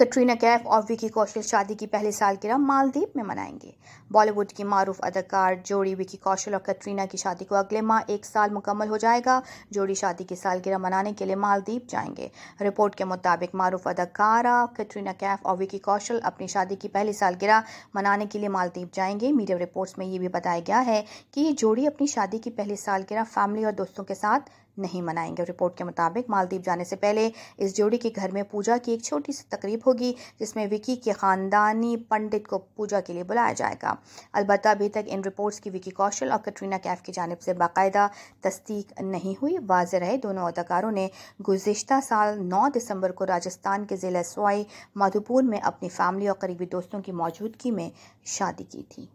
कटरीना कैफ और विकी कौशल शादी की पहली सालगिरह मालदीप में मनाएंगे बॉलीवुड की मारूफ अदाकार जोड़ी विकी कौशल और कटरीना की शादी को अगले माह एक साल मुकम्मल हो जाएगा जोड़ी शादी की सालगिरह मनाने के लिए मालदीप जाएंगे रिपोर्ट के मुताबिक मारूफ अदाकारा कटरीना कैफ और विकी कौशल अपनी शादी की पहली सालगिरह मनाने के लिए मालदीप जाएंगे मीडिया रिपोर्ट्स में ये भी बताया गया है कि ये जोड़ी अपनी शादी की पहली सालगिरह फैमिली और दोस्तों के साथ नहीं मनाएंगे रिपोर्ट के मुताबिक मालदीव जाने से पहले इस जोड़ी के घर में पूजा की एक छोटी सी तकरीब होगी जिसमें विकी के खानदानी पंडित को पूजा के लिए बुलाया जाएगा अलबत्त अभी तक इन रिपोर्ट्स की विकी कौशल और कटरीना कैफ की जानब से बाकायदा तस्दीक नहीं हुई वाज रहे दोनों अदाकारों ने गुजशत साल नौ दिसंबर को राजस्थान के ज़िला सवाई माधोपुर में अपनी फैमिली और करीबी दोस्तों की मौजूदगी में शादी की थी